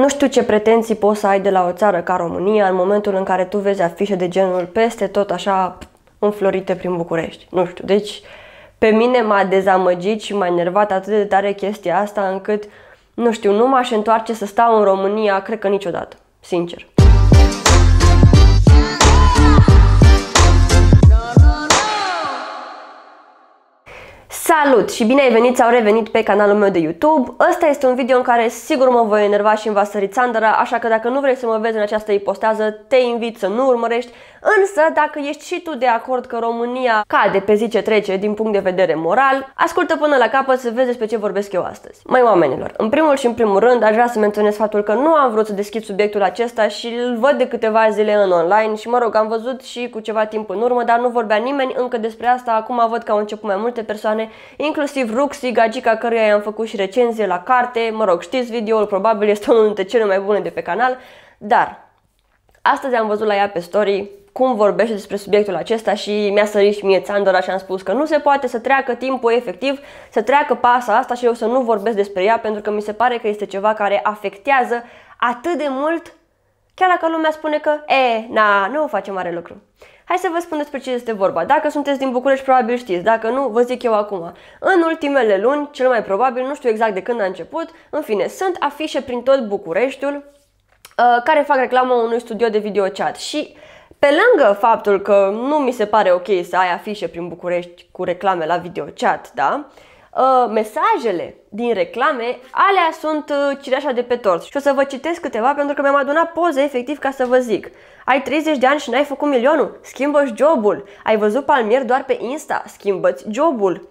Nu știu ce pretenții poți să ai de la o țară ca România în momentul în care tu vezi afișe de genul peste tot așa înflorite prin București. Nu știu, deci pe mine m-a dezamăgit și m-a enervat atât de tare chestia asta încât, nu știu, nu m-aș întoarce să stau în România, cred că niciodată, sincer. Salut și bine ai venit sau revenit pe canalul meu de YouTube. Ăsta este un video în care sigur mă voi enerva și îmi va sări țandăra, așa că dacă nu vrei să mă vezi în această ipostează, te invit să nu urmărești. Însă, dacă ești și tu de acord că România cade pe zi ce trece din punct de vedere moral, ascultă până la capăt să vezi despre ce vorbesc eu astăzi. Mai oamenilor, în primul și în primul rând aș vrea să menționez faptul că nu am vrut să deschid subiectul acesta și îl văd de câteva zile în online și mă rog, am văzut și cu ceva timp în urmă, dar nu vorbea nimeni încă despre asta, acum văd că au început mai multe persoane inclusiv Ruxi, gagica căruia i-am făcut și recenzie la carte, mă rog, știți videoul, probabil este unul dintre cele mai bune de pe canal, dar astăzi am văzut la ea pe story cum vorbește despre subiectul acesta și mi-a sărit și mie țandora și am spus că nu se poate să treacă timpul efectiv, să treacă pasa asta și eu să nu vorbesc despre ea pentru că mi se pare că este ceva care afectează atât de mult chiar dacă lumea spune că, e, na, nu facem mare lucru. Hai să vă spun despre ce este vorba. Dacă sunteți din București, probabil știți. Dacă nu, vă zic eu acum. În ultimele luni, cel mai probabil, nu știu exact de când a început, în fine, sunt afișe prin tot Bucureștiul uh, care fac reclamă unui studio de video chat. și pe lângă faptul că nu mi se pare ok să ai afișe prin București cu reclame la video chat, da? Uh, Uh, mesajele din reclame, alea sunt uh, cireașa de pe tort. Și o să vă citesc câteva pentru că mi-am adunat poze efectiv ca să vă zic. Ai 30 de ani și n-ai făcut milionul? schimbă ți jobul. Ai văzut palmier doar pe Insta? Schimbă-ți jobul.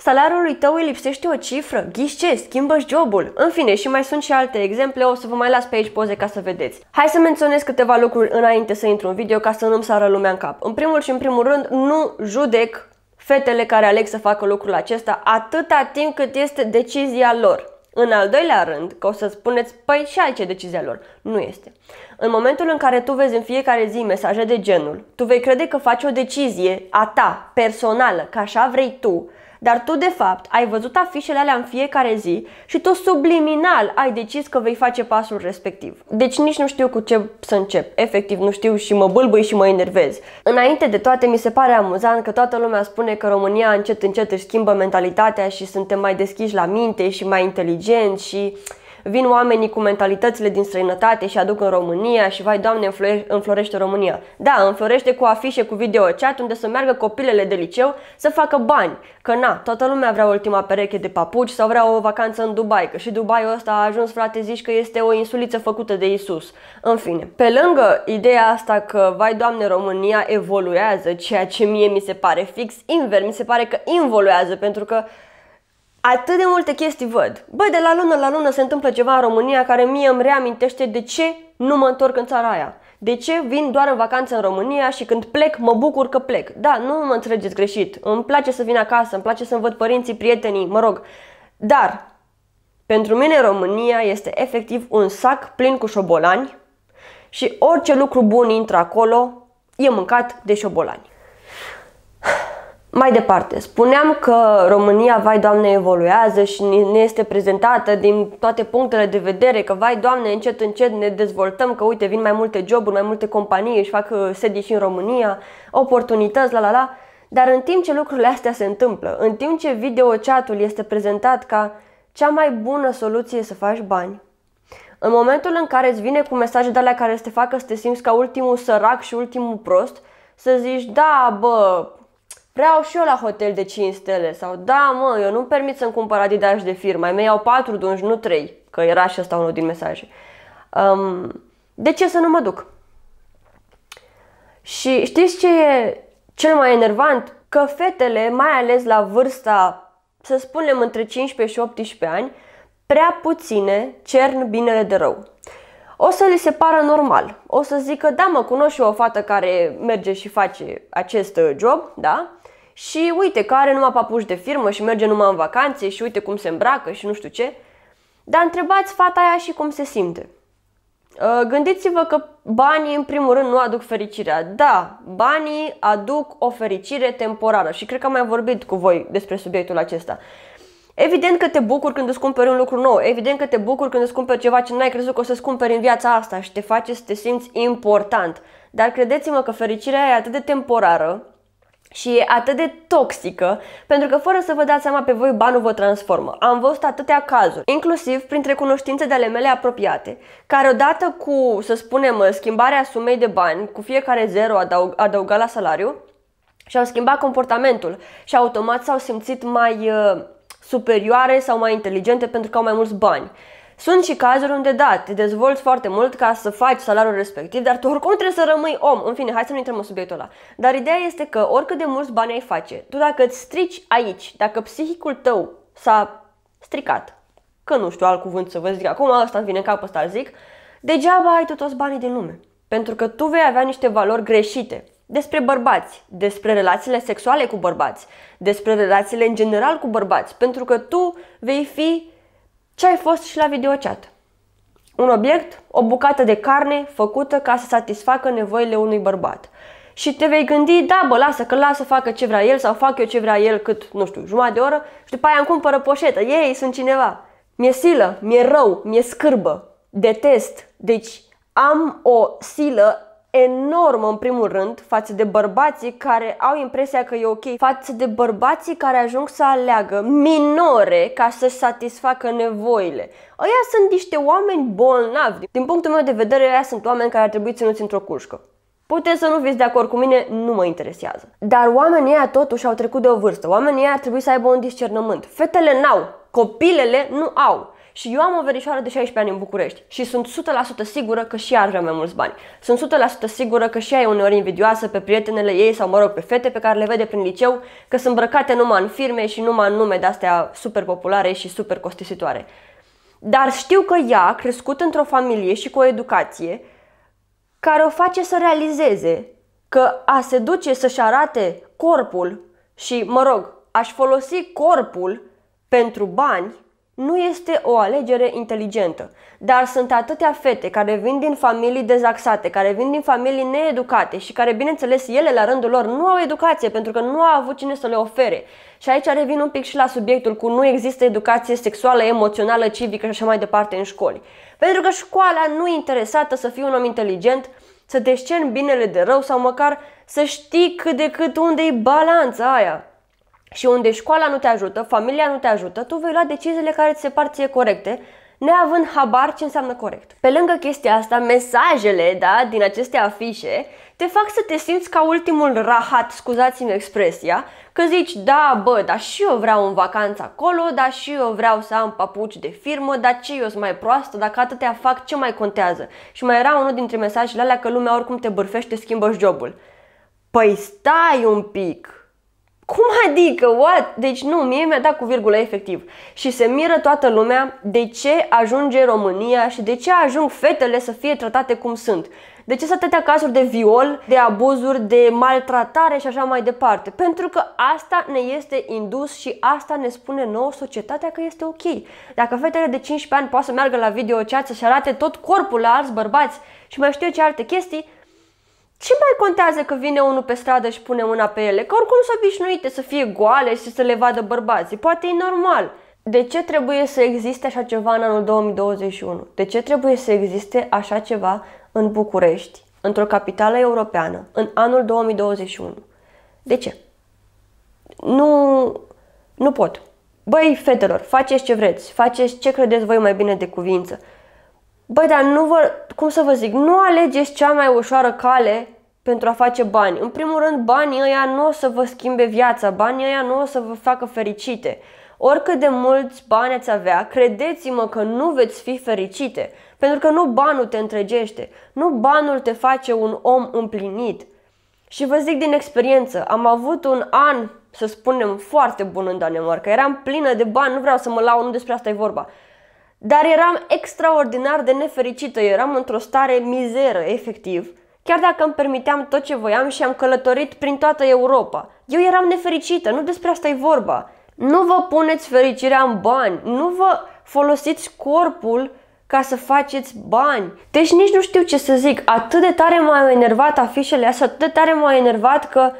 Salariului tău îi lipsește o cifră, ghiși ce, schimbă-și jobul. În fine, și mai sunt și alte exemple, o să vă mai las pe aici poze ca să vedeți. Hai să menționez câteva lucruri înainte să intru în video ca să nu-mi sară lumea în cap. În primul și în primul rând, nu judec fetele care aleg să facă lucrul acesta atâta timp cât este decizia lor. În al doilea rând, că o să spuneți, păi și aici e decizia lor. Nu este. În momentul în care tu vezi în fiecare zi mesaje de genul, tu vei crede că faci o decizie a ta, personală, că așa vrei tu, dar tu, de fapt, ai văzut afișele alea în fiecare zi și tu subliminal ai decis că vei face pasul respectiv. Deci nici nu știu cu ce să încep. Efectiv, nu știu și mă bâlbâi și mă enervez. Înainte de toate, mi se pare amuzant că toată lumea spune că România încet încet își schimbă mentalitatea și suntem mai deschiși la minte și mai inteligenți și vin oamenii cu mentalitățile din străinătate și aduc în România și vai doamne înflorește România. Da, înflorește cu afișe, cu video chat unde să meargă copilele de liceu să facă bani. Că na, toată lumea vrea ultima pereche de papuci sau vrea o vacanță în Dubai, că și Dubai ăsta a ajuns, frate, zici că este o insuliță făcută de Isus. În fine, pe lângă ideea asta că, vai doamne, România evoluează, ceea ce mie mi se pare fix invers, mi se pare că involuează, pentru că atât de multe chestii văd. Băi, de la lună la lună se întâmplă ceva în România care mie îmi reamintește de ce nu mă întorc în țara aia. De ce vin doar în vacanță în România și când plec mă bucur că plec? Da, nu mă înțelegeți greșit. Îmi place să vin acasă, îmi place să-mi văd părinții, prietenii, mă rog. Dar, pentru mine România este efectiv un sac plin cu șobolani și orice lucru bun intră acolo e mâncat de șobolani. Mai departe, spuneam că România, vai Doamne, evoluează și ne este prezentată din toate punctele de vedere că, vai Doamne, încet, încet ne dezvoltăm, că uite, vin mai multe joburi, mai multe companii, își fac uh, sedii și în România, oportunități, la la la. Dar în timp ce lucrurile astea se întâmplă, în timp ce videochatul este prezentat ca cea mai bună soluție să faci bani, în momentul în care îți vine cu mesaje de alea care să te facă să te simți ca ultimul sărac și ultimul prost, să zici, da, bă, Vreau și eu la hotel de 5 stele sau da mă, eu nu-mi permit să-mi cumpăr adidași de firmă, ai mei au 4 dunci, nu 3, că era și asta unul din mesaje. Um, de ce să nu mă duc? Și știți ce e cel mai enervant? Că fetele, mai ales la vârsta, să spunem, între 15 și 18 ani, prea puține cern binele de rău. O să li se pară normal. O să zică, da mă, cunosc și o fată care merge și face acest job, da? și uite că are numai papuși de firmă și merge numai în vacanțe și uite cum se îmbracă și nu știu ce. Dar întrebați fata aia și cum se simte. Uh, gândiți-vă că banii în primul rând nu aduc fericirea. Da, banii aduc o fericire temporară și cred că am mai vorbit cu voi despre subiectul acesta. Evident că te bucuri când îți cumperi un lucru nou, evident că te bucuri când îți cumperi ceva ce n-ai crezut că o să-ți cumperi în viața asta și te face să te simți important. Dar credeți-mă că fericirea e atât de temporară și e atât de toxică, pentru că fără să vă dați seama pe voi banul vă transformă. Am văzut atâtea cazuri, inclusiv printre cunoștințe de ale mele apropiate, care odată cu, să spunem, schimbarea sumei de bani, cu fiecare zero adaug- adăugat la salariu, și-au schimbat comportamentul și automat s-au simțit mai uh, superioare sau mai inteligente pentru că au mai mulți bani. Sunt și cazuri unde, da, te dezvolți foarte mult ca să faci salariul respectiv, dar tu oricum trebuie să rămâi om. În fine, hai să nu intrăm în subiectul ăla. Dar ideea este că oricât de mulți bani ai face, tu dacă îți strici aici, dacă psihicul tău s-a stricat, că nu știu alt cuvânt să vă zic acum, ăsta îmi vine în cap, ăsta zic, degeaba ai tu toți banii din lume. Pentru că tu vei avea niște valori greșite despre bărbați, despre relațiile sexuale cu bărbați, despre relațiile în general cu bărbați, pentru că tu vei fi ce ai fost și la videochat. Un obiect, o bucată de carne făcută ca să satisfacă nevoile unui bărbat. Și te vei gândi, da bă, lasă că lasă, facă ce vrea el sau fac eu ce vrea el cât, nu știu, jumătate de oră și după aia îmi cumpără poșetă, ei sunt cineva. Mi-e silă, mi-e rău, mi-e scârbă, detest. Deci am o silă enormă, în primul rând, față de bărbații care au impresia că e ok, față de bărbații care ajung să aleagă minore ca să satisfacă nevoile. Ăia sunt niște oameni bolnavi. Din punctul meu de vedere, ăia sunt oameni care ar trebui ținuți într-o cușcă. Puteți să nu fiți de acord cu mine, nu mă interesează. Dar oamenii ăia totuși au trecut de o vârstă. Oamenii ăia ar trebui să aibă un discernământ. Fetele n-au, copilele nu au și eu am o verișoară de 16 ani în București și sunt 100% sigură că și ea ar vrea mai mulți bani. Sunt 100% sigură că și ea e uneori invidioasă pe prietenele ei sau, mă rog, pe fete pe care le vede prin liceu că sunt îmbrăcate numai în firme și numai în nume de-astea super populare și super costisitoare. Dar știu că ea a crescut într-o familie și cu o educație care o face să realizeze că a se duce să-și arate corpul și, mă rog, aș folosi corpul pentru bani nu este o alegere inteligentă, dar sunt atâtea fete care vin din familii dezaxate, care vin din familii needucate și care, bineînțeles, ele la rândul lor nu au educație pentru că nu au avut cine să le ofere. Și aici revin un pic și la subiectul cu nu există educație sexuală, emoțională, civică și așa mai departe în școli. Pentru că școala nu e interesată să fii un om inteligent, să descerni binele de rău sau măcar să știi cât de cât unde e balanța aia și unde școala nu te ajută, familia nu te ajută, tu vei lua deciziile care ți se par ție corecte, neavând habar ce înseamnă corect. Pe lângă chestia asta, mesajele da, din aceste afișe te fac să te simți ca ultimul rahat, scuzați-mi expresia, că zici, da, bă, dar și eu vreau în vacanță acolo, dar și eu vreau să am papuci de firmă, dar ce eu sunt mai proastă, dacă atâtea fac, ce mai contează? Și mai era unul dintre mesajele alea că lumea oricum te bârfește, schimbă jobul. Păi stai un pic, cum adică? What? Deci nu, mie mi-a dat cu virgulă efectiv. Și se miră toată lumea de ce ajunge România și de ce ajung fetele să fie tratate cum sunt. De ce să atâtea cazuri de viol, de abuzuri, de maltratare și așa mai departe? Pentru că asta ne este indus și asta ne spune nouă societatea că este ok. Dacă fetele de 15 ani poate să meargă la chat să-și arate tot corpul la alți bărbați și mai știu ce alte chestii, ce mai contează că vine unul pe stradă și pune mâna pe ele? Că oricum sunt obișnuite să fie goale și să le vadă bărbații. Poate e normal. De ce trebuie să existe așa ceva în anul 2021? De ce trebuie să existe așa ceva în București, într-o capitală europeană, în anul 2021? De ce? Nu, nu pot. Băi, fetelor, faceți ce vreți, faceți ce credeți voi mai bine de cuvință. Băi, dar nu vă, cum să vă zic, nu alegeți cea mai ușoară cale pentru a face bani. În primul rând, banii ăia nu o să vă schimbe viața, banii ăia nu o să vă facă fericite. Oricât de mulți bani ați avea, credeți-mă că nu veți fi fericite, pentru că nu banul te întregește, nu banul te face un om împlinit. Și vă zic din experiență, am avut un an, să spunem, foarte bun în Danemarca, eram plină de bani, nu vreau să mă laud, nu despre asta e vorba, dar eram extraordinar de nefericită, eram într-o stare mizeră, efectiv. Chiar dacă îmi permiteam tot ce voiam și am călătorit prin toată Europa. Eu eram nefericită, nu despre asta e vorba. Nu vă puneți fericirea în bani, nu vă folosiți corpul ca să faceți bani. Deci nici nu știu ce să zic, atât de tare m-au enervat afișele astea, atât de tare m-au enervat că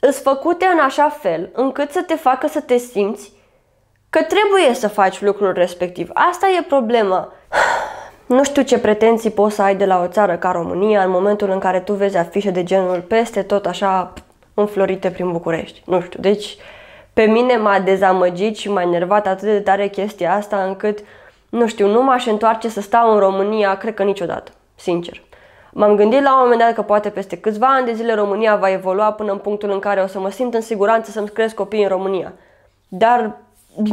îți făcute în așa fel încât să te facă să te simți că trebuie să faci lucrul respectiv. Asta e problema. Nu știu ce pretenții poți să ai de la o țară ca România în momentul în care tu vezi afișe de genul peste tot așa înflorite prin București. Nu știu, deci pe mine m-a dezamăgit și m-a enervat atât de tare chestia asta încât, nu știu, nu m-aș întoarce să stau în România, cred că niciodată, sincer. M-am gândit la un moment dat că poate peste câțiva ani de zile România va evolua până în punctul în care o să mă simt în siguranță să-mi cresc copii în România. Dar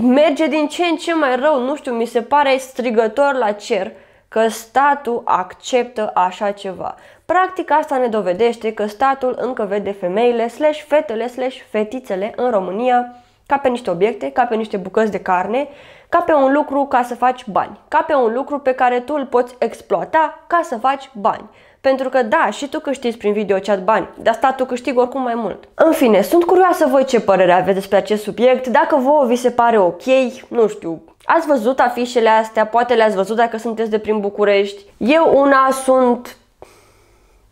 merge din ce în ce mai rău, nu știu, mi se pare strigător la cer că statul acceptă așa ceva. Practic asta ne dovedește că statul încă vede femeile slash fetele slash fetițele în România ca pe niște obiecte, ca pe niște bucăți de carne, ca pe un lucru ca să faci bani, ca pe un lucru pe care tu îl poți exploata ca să faci bani. Pentru că da, și tu câștigi prin video chat bani, dar statul câștigă oricum mai mult. În fine, sunt curioasă voi ce părere aveți despre acest subiect, dacă vouă vi se pare ok, nu știu, Ați văzut afișele astea, poate le-ați văzut dacă sunteți de prin București. Eu una sunt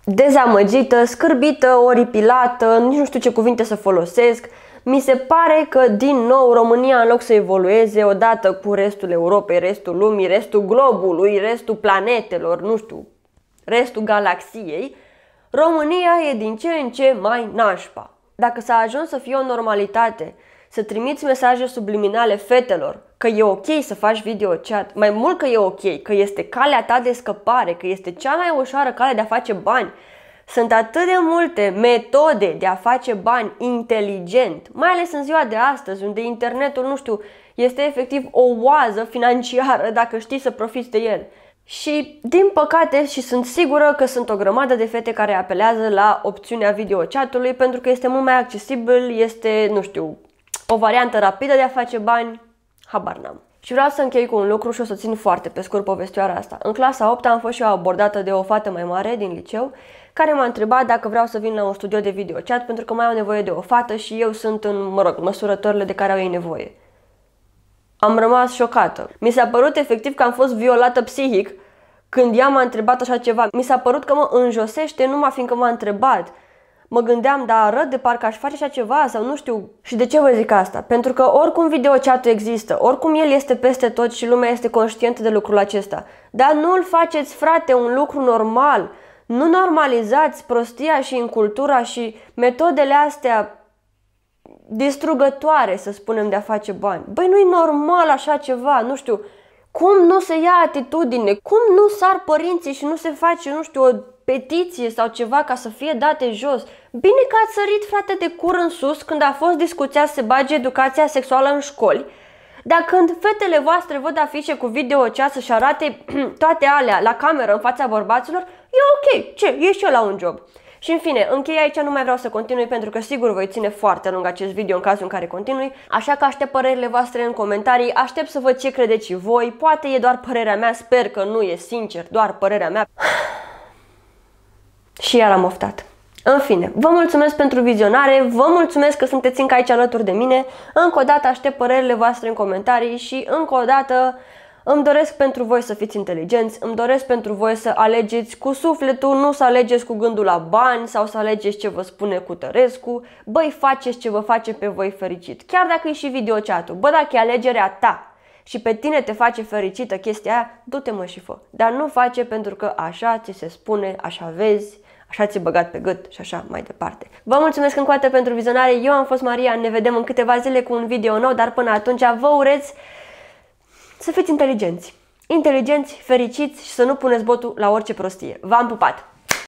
dezamăgită, scârbită, oripilată, nici nu știu ce cuvinte să folosesc. Mi se pare că, din nou, România, în loc să evolueze odată cu restul Europei, restul lumii, restul globului, restul planetelor, nu știu, restul galaxiei, România e din ce în ce mai nașpa. Dacă s-a ajuns să fie o normalitate să trimiți mesaje subliminale fetelor că e ok să faci video chat, mai mult că e ok, că este calea ta de scăpare, că este cea mai ușoară cale de a face bani, sunt atât de multe metode de a face bani inteligent, mai ales în ziua de astăzi, unde internetul, nu știu, este efectiv o oază financiară dacă știi să profiți de el. Și, din păcate, și sunt sigură că sunt o grămadă de fete care apelează la opțiunea videochatului pentru că este mult mai accesibil, este, nu știu, o variantă rapidă de a face bani, habar n-am. Și vreau să închei cu un lucru și o să țin foarte pe scurt povestioara asta. În clasa 8 am fost și eu abordată de o fată mai mare din liceu care m-a întrebat dacă vreau să vin la un studio de videochat pentru că mai au nevoie de o fată și eu sunt în, mă rog, măsurătorile de care au ei nevoie. Am rămas șocată. Mi s-a părut efectiv că am fost violată psihic când ea m-a întrebat așa ceva. Mi s-a părut că mă înjosește numai fiindcă m-a întrebat. Mă gândeam, dar arăt de parcă aș face așa ceva sau nu știu. Și de ce vă zic asta? Pentru că oricum videochatul există, oricum el este peste tot și lumea este conștientă de lucrul acesta. Dar nu-l faceți, frate, un lucru normal. Nu normalizați prostia și în cultura și metodele astea distrugătoare, să spunem, de a face bani. Băi, nu-i normal așa ceva, nu știu, cum nu se ia atitudine, cum nu sar părinții și nu se face, nu știu, o petiție sau ceva ca să fie date jos. Bine că ați sărit, frate, de cur în sus când a fost discuția să se bage educația sexuală în școli, dar când fetele voastre văd afișe cu video ceasă și arate toate alea la cameră în fața bărbaților, e ok, ce, e și eu la un job. Și în fine, închei aici, nu mai vreau să continui pentru că sigur voi ține foarte lung acest video în cazul în care continui, așa că aștept părerile voastre în comentarii, aștept să văd ce credeți și voi, poate e doar părerea mea, sper că nu e sincer, doar părerea mea. și iar am oftat. În fine, vă mulțumesc pentru vizionare, vă mulțumesc că sunteți încă aici alături de mine, încă o dată aștept părerile voastre în comentarii și încă o dată îmi doresc pentru voi să fiți inteligenți, îmi doresc pentru voi să alegeți cu sufletul, nu să alegeți cu gândul la bani sau să alegeți ce vă spune tărescu, Băi, faceți ce vă face pe voi fericit, chiar dacă e și videochatul. Bă, dacă e alegerea ta și pe tine te face fericită chestia aia, du-te mă și fă. Dar nu face pentru că așa ți se spune, așa vezi, așa ți-e băgat pe gât și așa mai departe. Vă mulțumesc încă o dată pentru vizionare, eu am fost Maria, ne vedem în câteva zile cu un video nou, dar până atunci vă urez să fiți inteligenți. Inteligenți, fericiți și să nu puneți botul la orice prostie. V-am pupat!